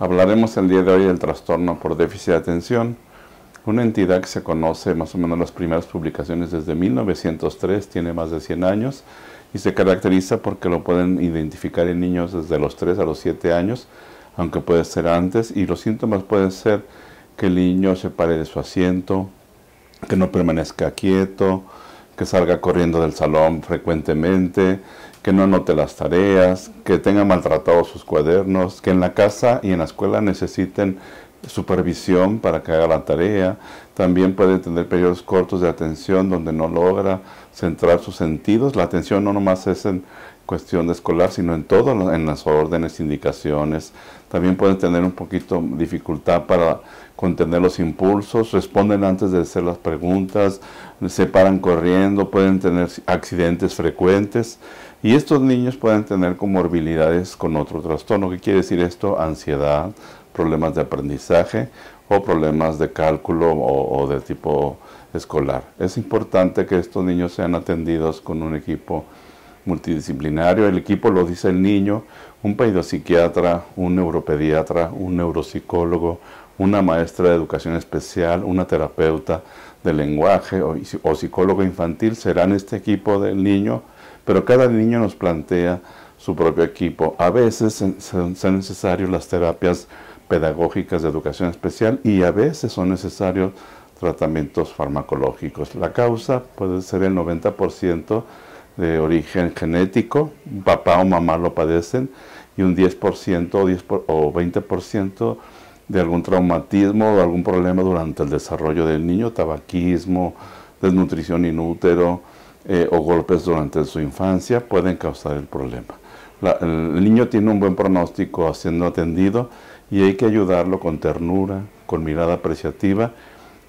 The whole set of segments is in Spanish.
Hablaremos el día de hoy del trastorno por déficit de atención, una entidad que se conoce más o menos en las primeras publicaciones desde 1903, tiene más de 100 años y se caracteriza porque lo pueden identificar en niños desde los 3 a los 7 años, aunque puede ser antes, y los síntomas pueden ser que el niño se pare de su asiento, que no permanezca quieto, que salga corriendo del salón frecuentemente, que no anote las tareas, que tenga maltratados sus cuadernos, que en la casa y en la escuela necesiten supervisión para que haga la tarea. También puede tener periodos cortos de atención donde no logra centrar sus sentidos. La atención no nomás es en, cuestión de escolar, sino en todo, en las órdenes, indicaciones. También pueden tener un poquito dificultad para contener los impulsos, responden antes de hacer las preguntas, se paran corriendo, pueden tener accidentes frecuentes y estos niños pueden tener comorbilidades con otro trastorno. ¿Qué quiere decir esto? Ansiedad, problemas de aprendizaje o problemas de cálculo o, o de tipo escolar. Es importante que estos niños sean atendidos con un equipo multidisciplinario, el equipo lo dice el niño, un pedopsiquiatra, un neuropediatra, un neuropsicólogo, una maestra de educación especial, una terapeuta de lenguaje o, o psicólogo infantil serán este equipo del niño, pero cada niño nos plantea su propio equipo. A veces son necesarias las terapias pedagógicas de educación especial y a veces son necesarios tratamientos farmacológicos. La causa puede ser el 90% de origen genético, papá o mamá lo padecen, y un 10% o, 10 o 20% de algún traumatismo o algún problema durante el desarrollo del niño, tabaquismo, desnutrición inútero eh, o golpes durante su infancia pueden causar el problema. el niño tiene un buen pronóstico siendo atendido y hay que ayudarlo con ternura, con mirada apreciativa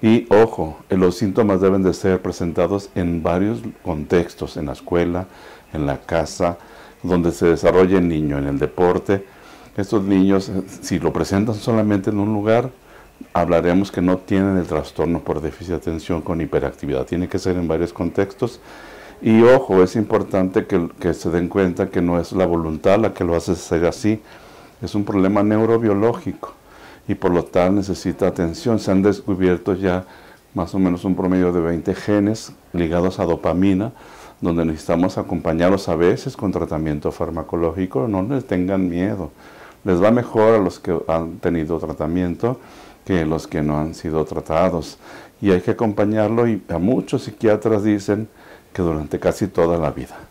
y ojo, los síntomas deben de ser presentados en varios contextos, en la escuela, en la casa, donde se desarrolla el niño, en el deporte. Estos niños, eh, si lo presentan solamente en un lugar, hablaremos que no tienen el trastorno por déficit de atención con hiperactividad. Tiene que ser en varios contextos. Y ojo, es importante que, que, se den cuenta que no es la voluntad la que lo hace ser así, es un problema neurobiológico y por lo tal necesita atención. Se han descubierto ya más o menos un promedio de 20 genes ligados a dopamina, donde necesitamos acompañarlos a veces con tratamiento farmacológico. No les tengan miedo. Les va mejor a los que han tenido tratamiento que los que no han sido tratados. Y hay que acompañarlo y a muchos psiquiatras dicen que durante casi toda la vida.